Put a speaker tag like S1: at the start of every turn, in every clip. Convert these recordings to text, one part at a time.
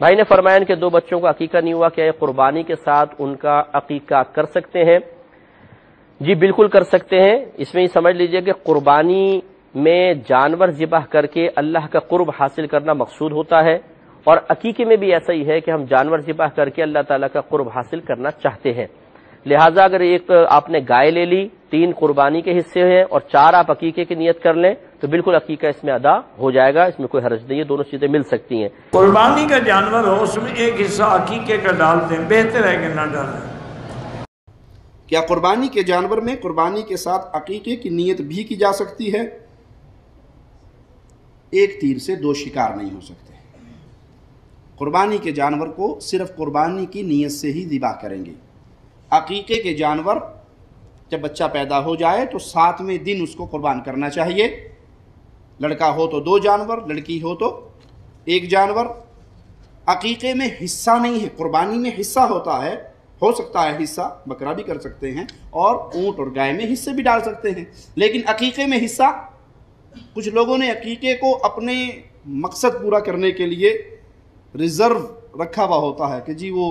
S1: भाई ने फरमाया इनके दो बच्चों का अकीका नहीं हुआ क्या ये कुर्बानी के साथ उनका अकीका कर सकते हैं जी बिल्कुल कर सकते हैं इसमें ही समझ लीजिए कि कुर्बानी में जानवर जिबाह करके अल्लाह का कुर्ब हासिल करना मकसूद होता है और अकीके में भी ऐसा ही है कि हम जानवर जिबाह करके अल्लाह ताला का कुर्ब हासिल करना चाहते हैं लिहाजा अगर एक तो आपने गाय ले ली तीन कुर्बानी के हिस्से हैं और चार आप अकीके की नियत कर लें तो बिल्कुल अकीका इसमें अदा हो जाएगा इसमें कोई हर्ज नहीं है दोनों चीजें मिल सकती हैं
S2: कुर्बानी का जानवर हो उसमें एक हिस्सा अकीके का डाल दें बेहतर है कि ना डालें
S3: क्या कुर्बानी के जानवर में कुर्बानी के साथ अकीके की नीयत भी की जा सकती है एक तीर से दो शिकार नहीं हो सकते कुर्बानी के जानवर को सिर्फ कुर्बानी की नीयत से ही दिबा करेंगे अकीके के जानवर जब बच्चा पैदा हो जाए तो सातवें दिन उसको कुर्बान करना चाहिए लड़का हो तो दो जानवर लड़की हो तो एक जानवर अकीके में हिस्सा नहीं है कुर्बानी में हिस्सा होता है हो सकता है हिस्सा बकरा भी कर सकते हैं और ऊँट और गाय में हिस्से भी डाल सकते हैं लेकिन अकीके में हिस्सा कुछ लोगों ने अकीके को अपने मकसद पूरा करने के लिए रिज़र्व रखा हुआ होता है कि जी वो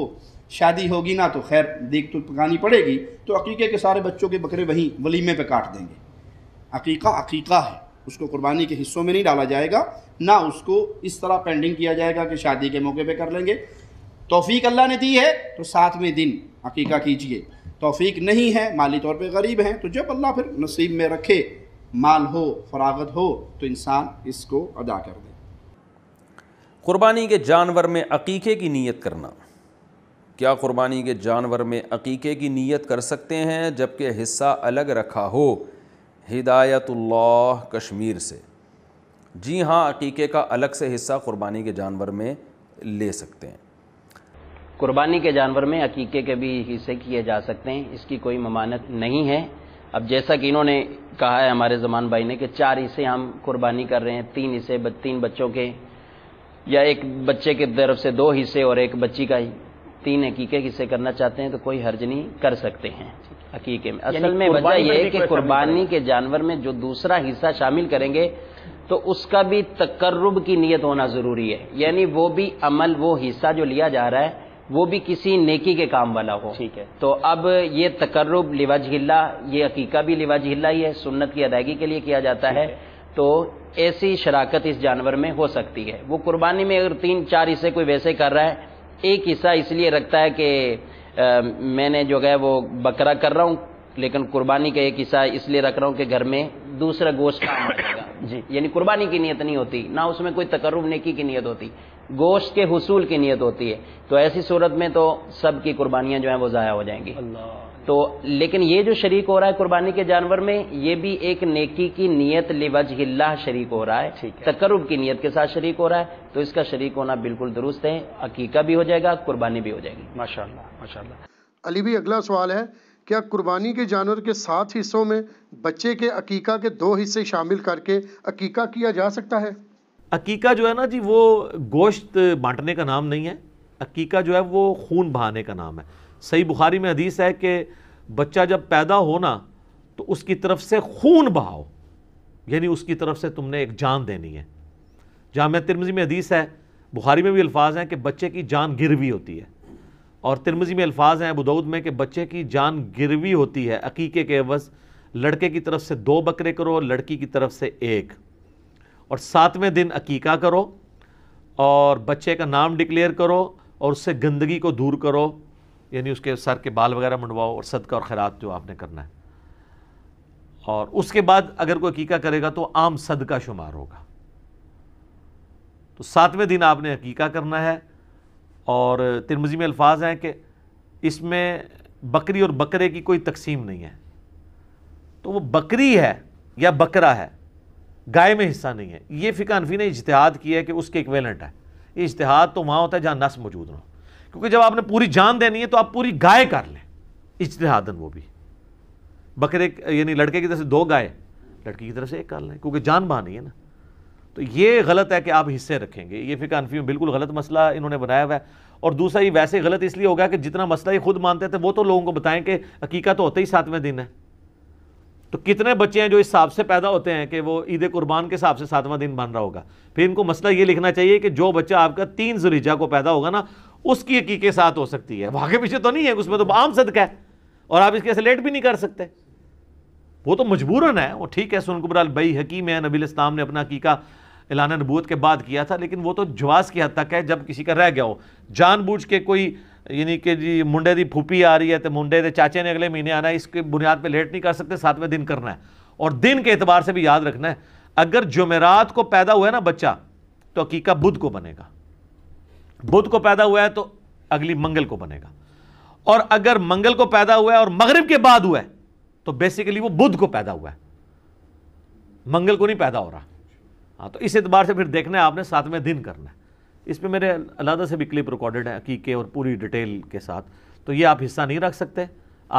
S3: शादी होगी ना तो खैर देख तो पकानी पड़ेगी तो अकीक़े के सारे बच्चों के बकरे वहीं वलीमे पे काट देंगे अकीक़ा अकीक़ा है उसको कुर्बानी के हिस्सों में नहीं डाला जाएगा ना उसको इस तरह पेंडिंग किया जाएगा कि शादी के मौके पर कर लेंगे तोफ़ी अल्लाह ने दी है तो सातवें दिन अकीक़ा कीजिए तोफ़ी नहीं है माली तौर पर गरीब हैं तो जब अल्लाह फिर नसीब में रखे माल हो फरागत हो तो इंसान इसको अदा कर दे कुर्बानी के जानवर में
S2: अकीक़े की नीयत करना क्या क़ुरबानी के जानवर में अकीक़े की नीयत कर सकते हैं जबकि हिस्सा अलग रखा हो हिदायतुल्लाह कश्मीर से जी हाँ अकीक़े का अलग से हिस्सा क़ुरबानी के जानवर में ले सकते हैं
S1: कुर्बानी के जानवर में अकीके के भी हिस्से किए जा सकते हैं इसकी कोई ममानत नहीं है अब जैसा कि इन्होंने कहा है हमारे जमान भाई ने कि चार हिस्से हम कुर्बानी कर रहे हैं तीन हिस्से तीन बच्चों के या एक बच्चे के तरफ से दो हिस्से और एक बच्ची का ही तीन अकीके किसे करना चाहते हैं तो कोई हर्ज नहीं कर सकते हैं अकीके में असल में वजह यह कि कुर्बानी के जानवर में जो दूसरा हिस्सा शामिल करेंगे तो उसका भी तकर्रब की नीयत होना ज़रूरी है यानी वो भी अमल वो हिस्सा जो लिया जा रहा है वो भी किसी नेकी के काम वाला हो ठीक है तो अब ये तकर्रब लिवाज हिल्ला ये अकीका भी लिवाज हिल्ला ही है सुन्नत की अदायगी के लिए किया जाता है तो ऐसी शराकत इस जानवर में हो सकती है वो कुर्बानी में अगर तीन चार हिस्से कोई वैसे कर रहा है एक हिस्सा इसलिए रखता है कि मैंने जो है वो बकरा कर रहा हूँ लेकिन कुर्बानी का एक हिस्सा इसलिए रख रहा हूँ कि घर में दूसरा गोश्त काम आएगा जी यानी कुर्बानी की नीयत नहीं होती ना उसमें कोई तकरुब नेकी की नीयत होती गोश्त के हसूल की नीयत होती है तो ऐसी सूरत में तो सबकी कुर्बानियां जो है वो ज़ाया हो जाएंगी तो लेकिन ये जो शरीक हो रहा है कुर्बानी के जानवर में ये भी एक नेकी की नीयत लिवज हिल्ला शरीक हो रहा है तकरुब की नीयत के साथ शरीक हो रहा है तो इसका शरीक होना बिल्कुल दुरुस्त है अकीका भी हो जाएगा कुर्बानी भी हो जाएगी माशाल्लाह
S3: माशाल्लाह अली भी अगला सवाल है क्या कुर्बानी के जानवर के सात हिस्सों में बच्चे के अकीका के दो हिस्से शामिल करके
S2: अकीका किया जा सकता है अकीका जो है ना जी वो गोश्त बांटने का नाम नहीं है अकीका जो है वो खून बहाने का नाम है सही बुखारी में हदीस है कि बच्चा जब पैदा हो ना तो उसकी तरफ से खून बहाओ यानी उसकी तरफ से तुमने एक जान देनी है जाम तिरमजी में हदीस है बुखारी में भी अल्फाज हैं कि बच्चे की जान गिरवी होती है और तिरमजी में अल्फाज हैं अबूदऊद में कि बच्चे की जान गिरवी होती है अकीके के अवज़ लड़के की तरफ से दो बकरे करो और लड़की की तरफ से एक और सातवें दिन अकीका करो और बच्चे का नाम डिक्लेयर करो और उससे गंदगी को दूर करो यानी उसके सर के बाल वगैरह मंडवाओ और सदका और खैरात जो आपने करना है और उसके बाद अगर कोई अकीका करेगा तो आम सदका शुमार होगा तो सातवें दिन आपने अकीका करना है और तिरमजी में अल्फाज हैं कि इसमें बकरी और बकरे की कोई तकसीम नहीं है तो वो बकरी है या बकरा है गाय में हिस्सा नहीं है ये फ़िका अनफी ने इजतहाद किया है कि उसके इक्वेलेंट है इश्तहाद तो वहाँ होता है जहाँ नस मौजूद हो क्योंकि जब आपने पूरी जान देनी है तो आप पूरी गाय कर लें इश्तहादन वो भी बकरे यानी लड़के की तरफ से दो गाय लड़की की तरफ से एक कर लें क्योंकि जान बहानी है ना तो ये गलत है कि आप हिस्से रखेंगे ये फिका अनफी बिल्कुल गलत मसला इन्होंने बनाया हुआ है और दूसरा ये वैसे गलत इसलिए होगा कि जितना मसला ये खुद मानते थे वो तो लोगों को बताएं कि हकीकत तो होता ही सातवें दिन है तो कितने बच्चे हैं जो इस हिसाब से पैदा होते हैं कि वो ईद कुर्बान के हिसाब से सातवां दिन बन रहा होगा फिर इनको मसला ये लिखना चाहिए कि जो बच्चा आपका तीन जुलिजा को पैदा होगा ना उसकी हकी के साथ हो सकती है वहाँ के पीछे तो नहीं है उसमें तो आम सदका है और आप इसके लेट भी नहीं कर सकते वो तो मजबूरन है वो ठीक है सुन कुबराल बई हकीम है नबी इस्लाम ने अपना हकीका एलान नबूत के बाद किया था लेकिन वो तो जवास की हद तक है जब किसी का रह गया हो जानबूझ के कोई यानी कि जी मुंडे की फूपी आ रही है तो मुंडे के चाचे ने अगले महीने आना है इसके बुनियाद पर लेट नहीं कर सकते सातवें दिन करना है और दिन के अतबार से भी याद रखना है अगर जुमेरात को पैदा हुआ है ना बच्चा तो अकीका बुध को बनेगा बुध को पैदा हुआ है तो अगली मंगल को बनेगा और अगर मंगल को पैदा हुआ है और मगरब के बाद हुआ है तो बेसिकली वो बुध को पैदा हुआ है मंगल को नहीं पैदा हो रहा हाँ तो इस एतबार से फिर देखना है आपने सातवें दिन करना है इस पर मेरे अलहदा से भी क्लिप रिकॉर्डेड है हकीके और पूरी डिटेल के साथ तो ये आप हिस्सा नहीं रख सकते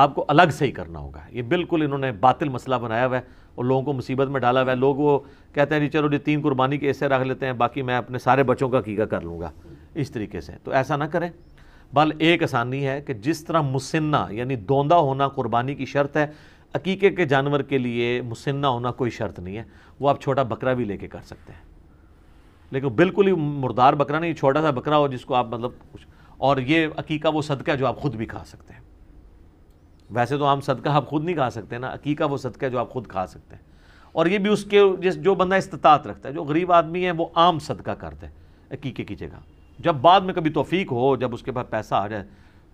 S2: आपको अलग से ही करना होगा ये बिल्कुल इन्होंने बातिल मसला बनाया हुआ है और लोगों को मुसीबत में डाला हुआ है लोग वो कहते हैं जी चलो जी तीन कुर्बानी के ऐसे रख लेते हैं बाकी मैं अपने सारे बच्चों का कीका कर लूँगा इस तरीके से तो ऐसा ना करें बल एक आसानी है कि जिस तरह मुसन्ना यानी दोंदा होना कुर्बानी की शर्त है अकीके के जानवर के लिए मुसन्ना होना कोई शर्त नहीं है वो आप छोटा बकरा भी लेके कर सकते हैं लेकिन बिल्कुल ही मुर्दार बकरा नहीं छोटा सा बकरा हो जिसको आप मतलब और ये अकीका वो सदका जो आप खुद भी खा सकते हैं वैसे तो आम सदका आप खुद नहीं खा सकते ना अकीका वो सदका जो आप खुद खा सकते हैं और ये भी उसके जिस जो बंदा इस्तात रखता है जो गरीब आदमी है वो आम सदका करते हैं अकीके की जगह जब बाद में कभी तोफीक हो जब उसके पास पैसा आ जाए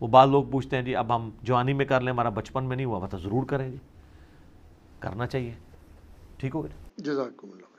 S2: वो बाद लोग पूछते हैं जी अब हम जवानी में कर लें हमारा बचपन में नहीं हुआ था तो ज़रूर करें जी करना चाहिए ठीक हो गया जजाकुम